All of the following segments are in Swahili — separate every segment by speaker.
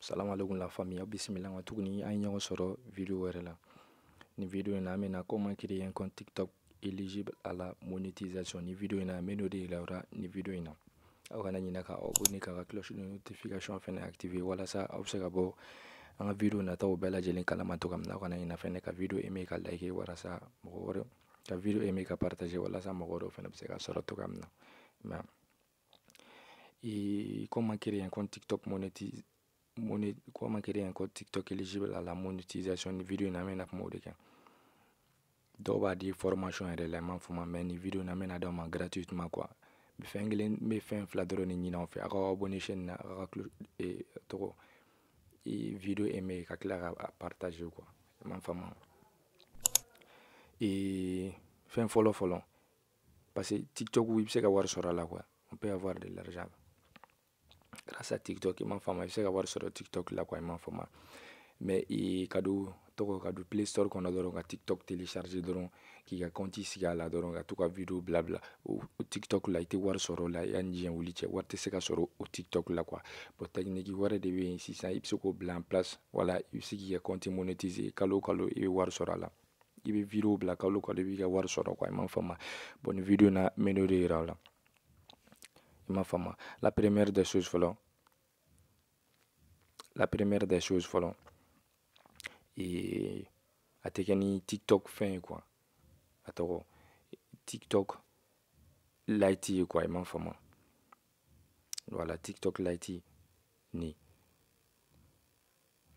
Speaker 1: salamu alaikum la famille aw bisimila ma tuguni an ye ɲɔgɔn sɔrɔ video wɛrɛ la ni video in na an bɛna comment créer un compte tiktok éligible à la monétisation ni video in na de yir'aw ni video in na aw kana ɲina ka abonné ka ka cloche de notification fɛnɛ activer walasa aw bɛ se ka bɔ an ka video nataw bɛɛ lajɛlen kalama cogo min na aw kana ɲina fɛnɛ ka video aimer ka like walasa mɔgɔ wɛrɛ ka video aimer ka partage walasa mɔgɔ wɛrɛw fɛnɛ bɛ se ka sɔrɔ cogo min na i comment créer un compte tiktok monétisation comment créer un compte TikTok éligible à la monétisation ni vidéo na mena kuma o de kan dɔw b'a di formation yɛrɛ la ma fɔ ma mais nin vidéo na mena gratuitement quoi n bɛ fɛn kelen n bɛ fɛn fila dɔrɔn de ɲini aw fɛ chaîne na e, e, a vidéo aimer ka tila ka partager quoi i et faamu follow follow parce que tiktok i bɛ se ka la quoi on peut avoir de l'argent grâce à TikTok Il m'a se sur TikTok la quoi mais il y a des Play Store a sur a TikTok télécharger dɔrɔn qui ka compté, a la ka to vidéo blabla TikTok la war tɛ wari là, la yanni ou TikTok la quoi a technique wɛrɛ de des yen sisan il se place voilà ici monétiser kalo kalo a la vidéo kalo quoi vidéo na la première des choses la première des choses et et a tiktok fin quoi à tɔgɔ oh. tiktok light quoi i m'a fama voilà tiktok lighty ni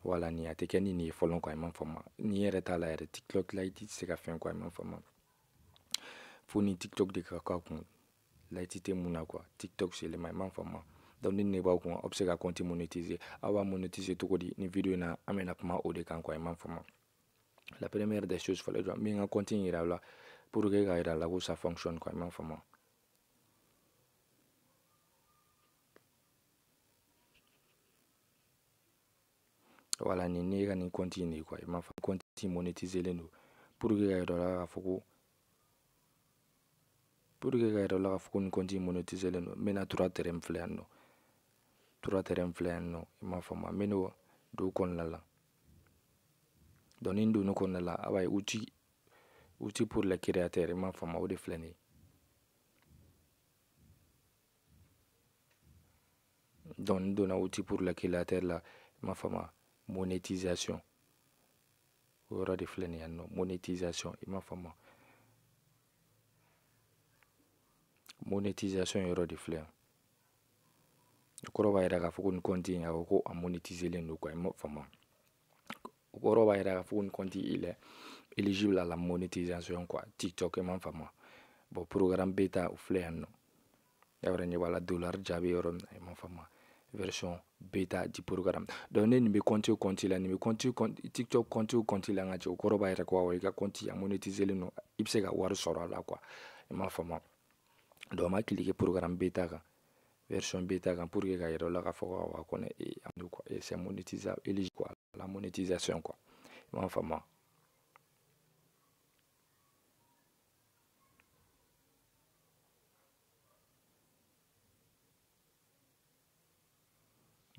Speaker 1: voilà ni à te ni nin quoi m'a ni est à la tiktok light c'est qu'à fin, quoi m'a fama ni tiktok de quoi quoi layiti tɛ mun na quoi tiktok selema i m'a faamu donc ni ne b'aw kun aw bɛ se ka konti monétiser aw b'a monétiser cogo di ni video na an bɛna kuma o de kan quoi i m'a faamu la première des choses fɔlɔ jɔn n bɛ n ka compte yira la pour que k'a yira la ko ça fonctionne quoi i m'a faamu. wala nin ne ka ni compte in de quoi i m'a faamu compte in monétiselen don pour que k'a yira aw la k'a fɔ ko pour que yira la k'a fɔ ko nin kɔnti monétiselen don tura terrain filɛ yan tura terrain filɛ yan m'a fama meno do kon la la donindu no kon donn'o la abay e uti uti pour le créateur m'a fama o de flani don ye donc n outil pour les créateur la m'a fama monétisation o yɔrɔ flani filɛ nin monétisation m'a fama monétisation yɔrɔ de filɛ o kɔrɔ b'a yira k'a fɔ ko nin kɔnti in a ko ko a don quoi i m'a faamu o kɔrɔ b'a yira k'a fɔ ko nin kɔnti il est éligible à la quoi tiktok i m'a faamu bon programme o filɛ yan nɔ i y'a yɔrɔ ɲɛ b'a la dollar jaabi yɔrɔ min na i m'a faamu version programme donc ne compte compte compte compte tiktok compte compte compte a monétiselen don la quoi m'a donc clique sur cliquer programme beta version beta pour que k'a dollars e e e la k'a fɔ et c'est monétisable quoi la monétisation quoi i m'a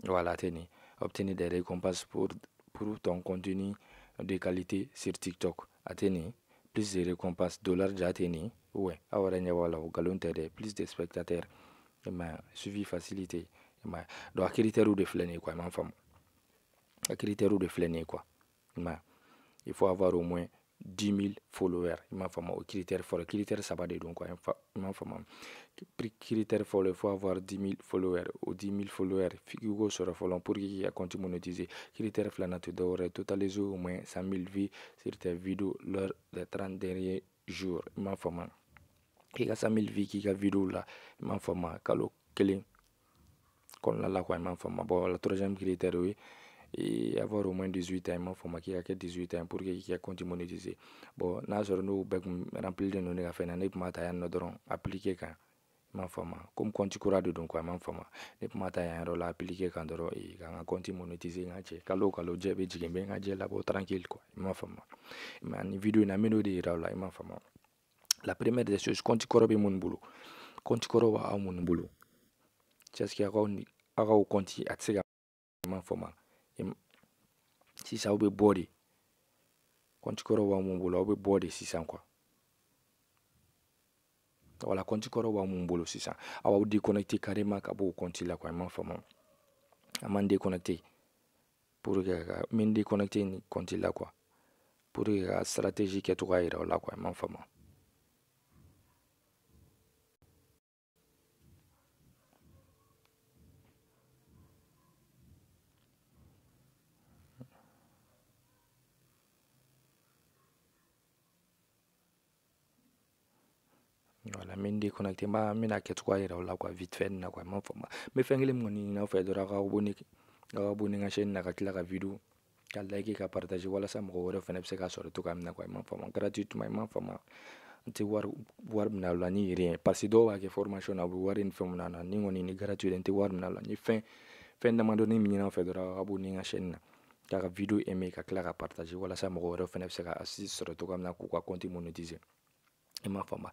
Speaker 1: voilà t'es obtenir des récompenses pour pour ton contenu de qualité sur TikTok atteigner plus de récompenses dollars déjà atteignées oui, alors ah, il y a plus de spectateurs m'a suivi facilité m'a donc a critères de filɛ quoi de il faut avoir au moins 10 000 followers m'a faamu au critère Le critère saba don il faut avoir 10 000 followers ou 10 000 followers f'i sera sɔrɔ pour qui k'i ka compte monétiser critère filanan tɛ au moins 100 000 vues sur tes vidéos lors des 30 derniers jours m'a hein. i ka sanmilifi k'i ka videow la i m'a faamu kalo kelen kɔnɔna la quoi i m'a faamu bon la troisième critère o ye et avoir au moins 18 ans i m'a faamu k'i ka kɛ 18 ans pour que k'i ka compte monétiser bon n'a sɔrɔ n'o bɛɛ kun remplilen don ne ka fɛn na ne tun b'a ta yan nɔ dɔrɔn appliquer kan i m'a faamu comme compte kura de don quoi i m'a faamu ne tun b'a ta yan yɔrɔ la appliquer kan dɔrɔn e ka n ka compte monétiser n ka cɛ kalo o kalo jɛ bɛ jigin n bɛ n ka jɛ labɔ tranquille quoi i m'a faamu mais ani vidéo in na n bɛ n'o de yira e, aw la i e, m'a faamu la première des choses, konti kɔrɔ bɛ minnu bolo kɔnti kɔrɔ bɛ aw c'est ce qui a ni aw ka kɔnti a tɛ se ka ma faamu sisan aw bɛ bɔ de kɔnti kɔrɔ b'aw minnu bolo aw bɛ bɔ de sisan quoi wala kɔnti kɔrɔ b'aw minnu bolo sisan aw b'aw déconnecté carrément ka bɔ o kɔnti la quoi i m'a faamu a man déconnecté pour que ka min déconnecté ni kɔnti la quoi pour que ka euh, stratégie kɛcogoya yira aw la quoi i m'a faamu min di connecté ba n bɛna kɛcogoya yira o la kuwa vite na kwa n ma faamu n bɛ fɛn kelen min kɔni ɲini aw ka abonné ka abonné n ka na ka tila ka vidu ka like ka partage wala sa wɛrɛ fɛnɛ bɛ se k'a sore cogoya min na kuwa i ma faamu gratuitement i ma faamu n tɛ wari wari la ni yɛrɛ ye parce que dɔw b'a kɛ formation na u bɛ wari ni na minɛ ni kɔni ni gratuit nti war mna wari la ni fɛn fɛn na mando ni ɲini na fɛ dɔrɔn a ka abonné n ka na k'a ka video aimer ka tila ka partage walasa mɔgɔ wɛrɛ fɛnɛ bɛ se ka assist sɔrɔ cogoya min na k'u ka compte monétiser i m'a faamu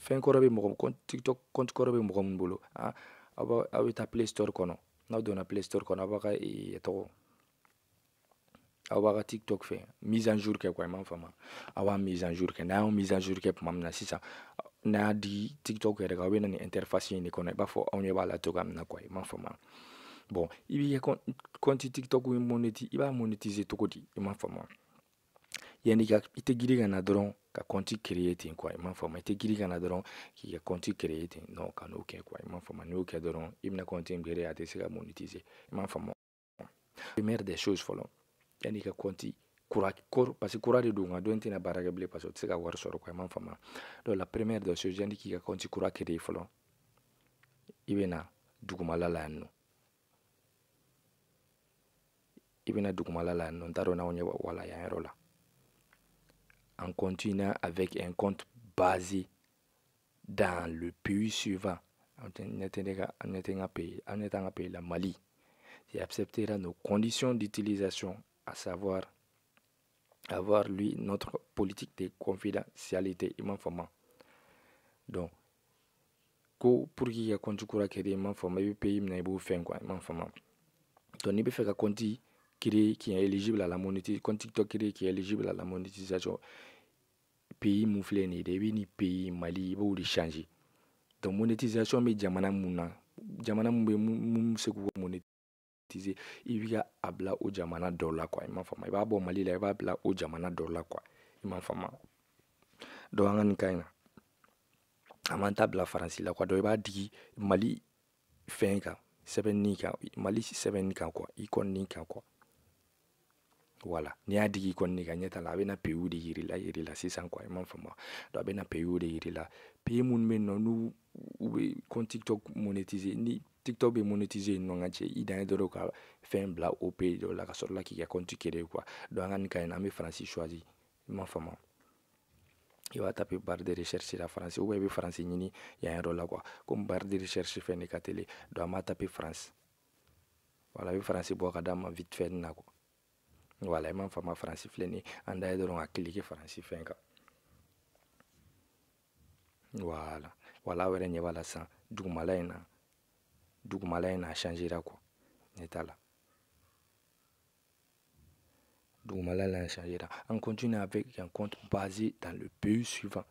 Speaker 1: fɛn kɔrɔ bɛ mɔgɔ tiktok compte kɔrɔ bɛ mɔgɔ min bolo aw aw bɛ play store kɔnɔ n'aw donna play store kɔnɔ aw b'a ka tɔgɔ aw b'a tiktok fɛ mise en jour kɛ quoi i m'a faamu aw b'a mise en jour kɛ n'a y'aw mise en jour kɛ tuma min na n'a di tiktok yɛrɛ kan aw ni interface in de kɔnɔ b'a fɔ anw b'a la cogoya min na quoi m'a faamu bon i b'i ka compte tiktok monétiser i b'a monétiser cogo di i m'a faamu yani i tɛ girin ka na dɔrɔn ka kɔnti kereye ten kuwa i m'a faamu i tɛ girin ka na dɔrɔn k'i ka kɔnti kereye ten nɔn ka n'o kɛ kuwa i m'a faamu n'o kɛ dɔrɔn i bɛna kɔnti in a tɛ se ka monetize i m'a faamu première des choses fɔlɔ yani i ka kɔnti kura kor parce que kura de don nka don tɛna baara kɛ bilen parce que o tɛ se ka wari sɔrɔ kuwa i m'a faamu donc la première des choses yani k'i ka kɔnti kura kereye fɔlɔ i bɛ na dugumala la yan nɔ i bɛna dugumala la yan nɔ n t'a dɔn n'aw ɲɛ wala yan yɔrɔ la en continuant avec un compte basé dans le pays suivant, en étant pays, la Mali, il acceptera nos conditions d'utilisation, à savoir avoir, lui, notre politique de confidentialité, immédiatement. Donc, pour qu'il y ait un compte, il y a un pays, il y a un pays, il y a un il créé, qui est éligible à la monétisation, compte TikTok créé, qui est éligible à la monétisation, pays mun filɛ nin ye i bɛ nin pays mali i b'o de changer donc monétisation bɛ jamana mun na jamana mun bɛ mun bɛ monétiser i bɛ a bila o jamana dɔ quoi i m'a faamu i b'a bɔ mali la i b'a bila o jamana dɔ quoi i m'a faamu donc an ka nin ka ɲi na faransi la quoi donc i b'a digi mali fɛn kan sɛbɛnni kan mali sɛbɛnni kan quoi i kɔni kan quoi voilà n'i y'a digi kɔni ka ɲɛta la a bɛna pewu de yiri la yiri la sisan quoi i m'a faamu a de yiri la pewu minnu bɛ yen nɔ n'u TikTok monétiser ni TikTok est monétiser non nɔ ka cɛ i dan ye ou ka fɛn bila o la ka sɔrɔ la k'i ka konti kere quoi do an ka ami français choisi i m'a va i b'a taper barre de recherche la France ou bien i bɛ y ɲini un yɔrɔ la quoi comme barre de recherche fɛn de ka teli donc taper France voilà i français boire bɔ ka vite fait na wala i ma faama faransi filɛ ni an da ye dɔrɔn ka kiliki faransi fɛn kan wala wala wɛrɛ ɲɛ b'a la sisan dugumala in na dugumala in na changera quoi ne t'a la dugumala la changera on continue avec un compte basé dans le pays suivant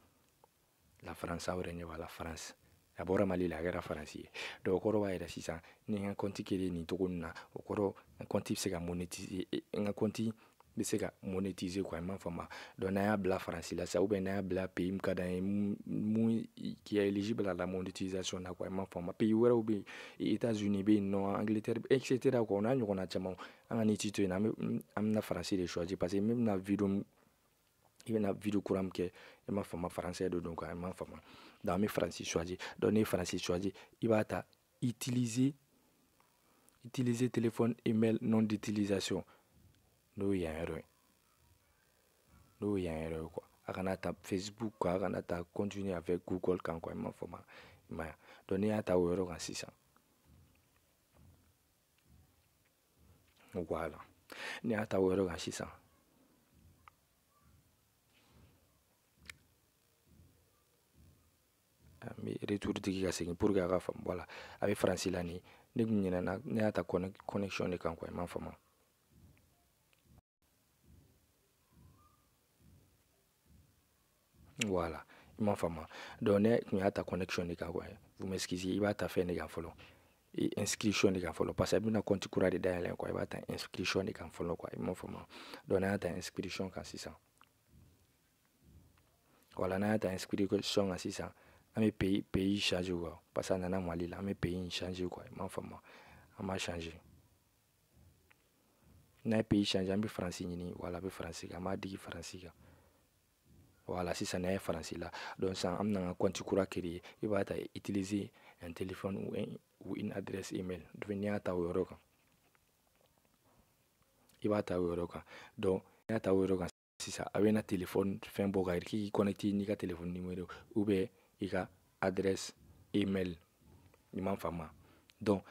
Speaker 1: la France on yɛrɛ ɲɛ b'a la France a bɔra mali la a kɛra faransi ye donc o kɔrɔ b'a yira sisan ni n ka kɔnti kelen nin cogo nin na o kɔrɔ n kɔnti bɛ se ka monétiser e, e, n ka kɔnti bɛ se ka monétiser quoi n m'a fɔ ma donc n'an y'a bila faransi la sa ou bien n'an y'a bila pays min ka d'an ye mun qui est éligible à la monétisation na quoi n m'a fɔ ma pays wɛrɛw bɛ yen États-Unis bɛ yen nɔ Angleterre et cetera quoi o n'a ɲɔgɔnna caman an ka nin ci to yen nɔ an bɛ an bɛna faransi de choisir parce que min bɛna vidéo i bɛna video kura min kɛ i m'a faamu français de don quoi i m'a faamu donc an bɛ faransi choisir donc n'i ye faransi choisir i b'a ta utiliser utiliser téléphone email nom non d'utilisation. Nous y a un Nous y a un rien quoi. Facebook quoi, agana continuer avec Google quand quoi, ma forma. Ma donné à ta euro 600. Voilà. Ni à ta euro 600. n retour digi ka segin pour que a ka faamu voilà a bɛ faransi la ni ne kun ɲinɛna ne y'a ta connexion de kan quoi i m'a faamu voilà i m'a faamu donc ne kun y'a ta connexion de kan quoi vous m'excusez i b'a ta fɛn de kan fɔlɔ inscription de kan fɔlɔ parce que a bɛna compte kura de dayɛlɛ quoi i b'a ta inscription de kan fɔlɔ quoi i m'a faamu donc n'an y'a ta inscription kan sisan wala n'an y'a ta inscription kan sisan an bɛ peyi peyi parce que nana mali la an bɛ peyi in i m'a faamu an b'a n'a ye change an bɛ faransi ɲini wala an bɛ faransi an b'a digi faransi kan wala sisan n'a ye faransi la donc sisan an bɛna an kura créer i b'a ta utiliser un téléphone ou, un, ou une adresse email donc n'i y'a ta o yɔrɔ kan i b'a ta o yɔrɔ kan donc n'i y'a ta o yɔrɔ kan sisan a bɛna téléphone fɛn bɔ ka k'i connecter n'i ka téléphone numéro ou bien i ka adresse email i ma donc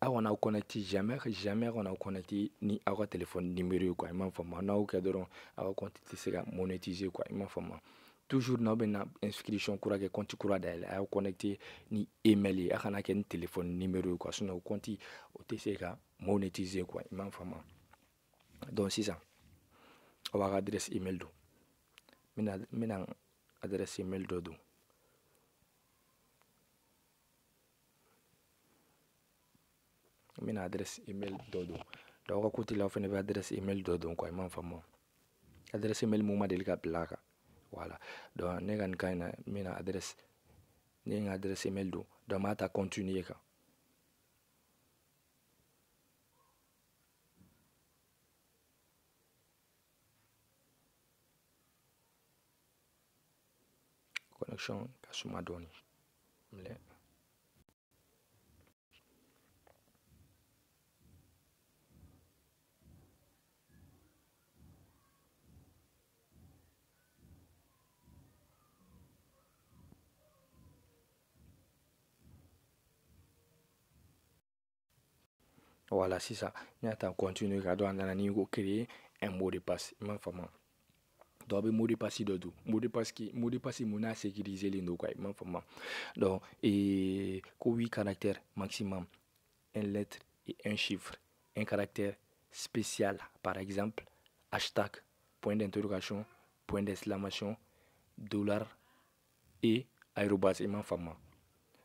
Speaker 1: aw ah, kana aw connecte jamais jamais aw kana aw connecte ni aw ka téléphone numéro ye quoi i m'a on n'aw kɛ dɔrɔn aw ka compte tɛ se ka monétiser quoi i m'a faamuya toujours n'aw bɛna inscription kura kɛ compte kura dayɛlɛ a y'aw connecte ni email ye a kana kɛ ni téléphone numéro ye quoi sinon compte o tɛ se ka monétiser quoi i m'a donc sisan aw b'a ka adresse email don n bɛna n adresse email dɔ don min adresse email doɗum dow ka kutila fene ɓe adresse email doɗum koye man fammo adresse email mumadel ka blaka voilà do negan kayna mina adresse nin adresse email du do mata continue ka connection ka suma doni mle mm -hmm. Voilà, c'est ça. Maintenant, ata à regarder de la ni créer un mot de passe. Ma fama. Donc, un mot de passe dɔ tout. mot de passe qui mot de passe mun n'a sécuriselen il quoi i donc et 8 caractères maximum Une lettre et un chiffre un caractère spécial par exemple hashtag point d'interrogation point d'exclamation dollar et aérobase i m'a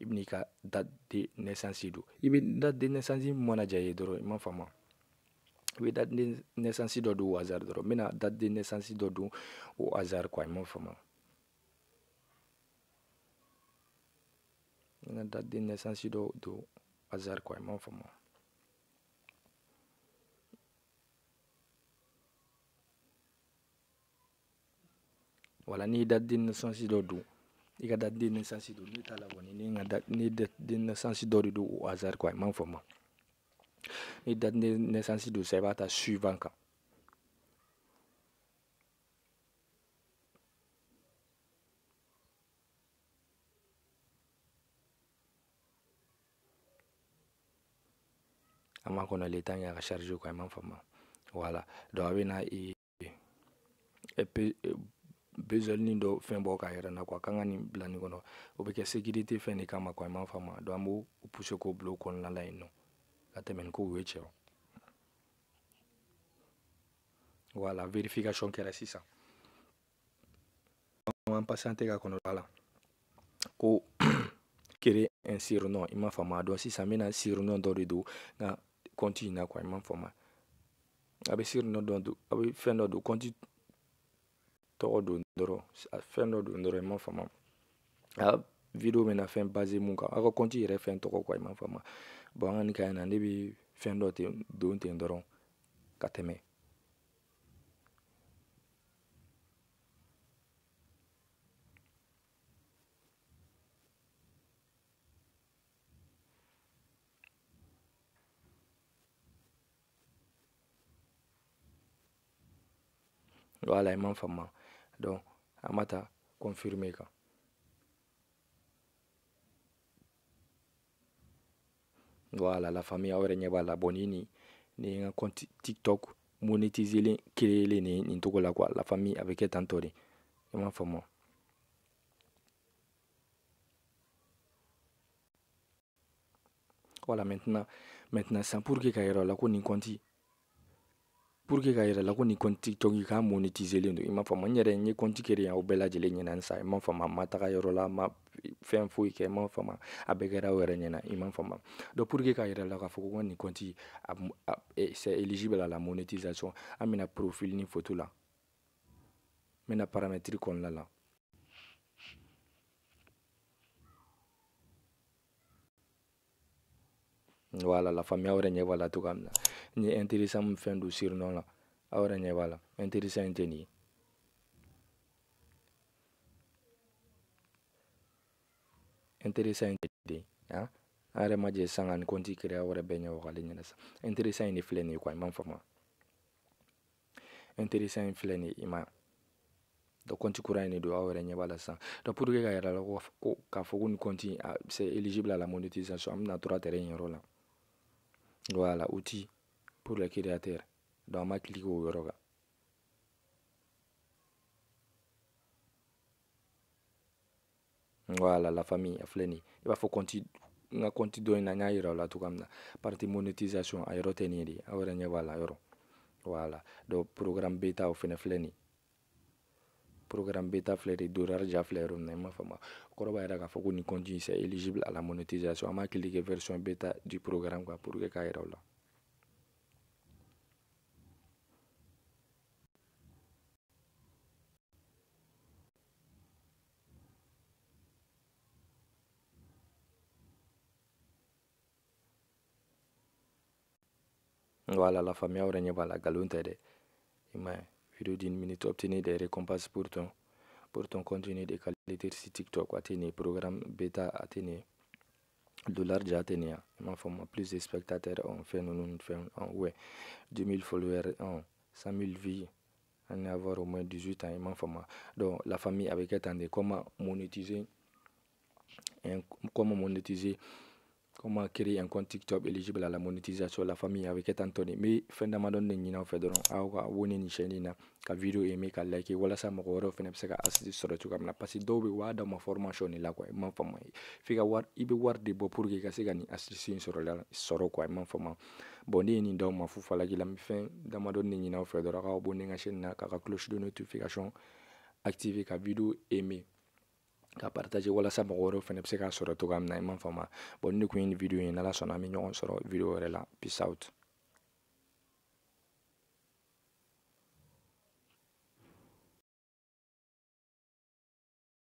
Speaker 1: i bɛ ka date de naissance don i bɛ date de naissance mana diya i ye dɔrɔn i m'a faamu i date de naissance dɔ don au hasard dɔrɔn n date de naissance dɔ don au hasard quoi i m'a Na n date de naissance dɔ don au hasard quoi i m'a faamu wala n'i date de naissance dɔ don il ka da den naissance de ne t'a la kɔni ne ka da ne naissance dɔ de don au hasard quoi i m'a faamu date de naissance don sa i suivant quand. an b'a kɔnɔ le temps y'a ka charge quoi i m'a voilà donc a bɛ na e, e, bezalini dɔ fɛn bɔ k'a yɛrɛ na kuwa kan ka nin bila nin kɔnɔ o bɛ kɛ sécurité fɛn de kama kuwa i m'a faamu donc an b'o poussé k'o bila o kɔnɔna la yen nɔ ka tɛmɛ nin kow ye cɛ voilà vérification kɛra sisan an passant tɛ ka kɔnɔ la ko créer un surnom i m'a faamu a dɔn sisan n bɛna surnom dɔ de don nka kɔnti in na kuwa i m'a faamu a bɛ surnom dɔ don a bɛ fɛn dɔ don kɔnti tɔgɔ don dɔrɔn fɛn dɔ don dɔrɔn i ma fama a video bɛna fɛn base mun kan aw ka kɔnti yɛrɛ fɛn tɔgɔ kuwa i ma faamu bon an ka nin kaɲi na ne bi fɛn dɔ ten don ten dɔrɔn ka tɛmɛ wala i ma faamu don amata mata confirme kan voilà la famille awere yɛrɛ la bonini ni nga konti tiktok monétiser compte créer monétiselen ni nin nin la quoi la famille avec et kɛ m'a famo voilà maintenant maintenant sisan pour que ka la ko nin compte Puruke k'a yɛrɛ la ko nin compte tiktok k'a monétiser len don i m'a faamu n yɛrɛ n ye compte créer yan sa i m'a faamu a ma la ma fɛn foyi kɛ i m'a faamu a bɛɛ kɛra aw yɛrɛ m'a faamu donc puruke k'a la k'a fɔ ko nin compte c'est éligible à la monétisation an profil ni photo la n bɛna paramètre kɔnɔna la voilà la faamuya wɛrɛ ɲɛ b'a la cogoya n ye intéressant min fɛn don sirinɔ la aw yɛrɛ intéressant in intéressant in tɛ de an yɛrɛ ma jɛ sanga ni kɔnti kiri sa intéressant in de filɛ nin ye intéressant in filɛ nin ye i ma donc kɔnti kura in de pour que ka la ko k'a fɔ ko nin c'est éligible à la monétisation an bɛna tora tɛrɛ voilà outil pour le créateur donc ma clique o yɔrɔ voilà la famille a filɛ nin i b'a fɔ kɔnti n ka kɔnti dɔ in la partie parti monétisation a yɔrɔ tɛ nin voilà donc programme bêta au fɛnɛ filɛ programme bêta filɛ de dorari ja filɛ yɔrɔ min m'a femme. kɔrɔ b'a yira k'a fɔ ko c'est éligible à la monétisation À ma cliquer version bêta du programme quoi pour que k'a yira o Voilà, la famille aurait par la une Vidéo d'une minute, obtenir des récompenses pour ton, pour ton contenu de qualité sur TikTok, atteigner, programme bêta, atteigner, dollar déjà atteigner. Il m'a plus de spectateurs ont fait, nous, nous, fait, en ouais, 2000 followers, en 100 000 vies en avoir au moins 18 ans, Donc, la famille avec attendait comment monétiser, comment monétiser comment créer un compte TikTok éligible à la monétisation la famille a kɛ tan tɔ de n bɛ fɛn damadɔni de ɲin'aw fɛ dɔrɔn aw ka wo ka video aimer ka like walasa mɔgɔ wɛrɛw fɛnɛ bɛ se ka assistir sɔrɔ cogoya min na parce que dɔw bɛ waa d'aw ma formation eh. de la quoi i m'a faamu f'i ka wari i bɛ wari de bɔ pour que i ka se ka nin assistir in sɔrɔ la sɔrɔ quoi i m'a faamu eh. bon ne ye nin d'aw ma fu falaki la n bɛ fɛn damadɔni de ɲin'aw fɛ dɔrɔn aw ka abonner n ka chaîne na k'a ka cloche de notification activer ka video aimer ka partage walasa mɔgɔ wɛrɛw fɛnɛ be se k'a sɔrɔ toga mina na i m'a faamu bɔn ni ne kun ye nin video ye n'ala sɔnna an be ɲɔgɔn sɔrɔ video wɛrɛ la peace out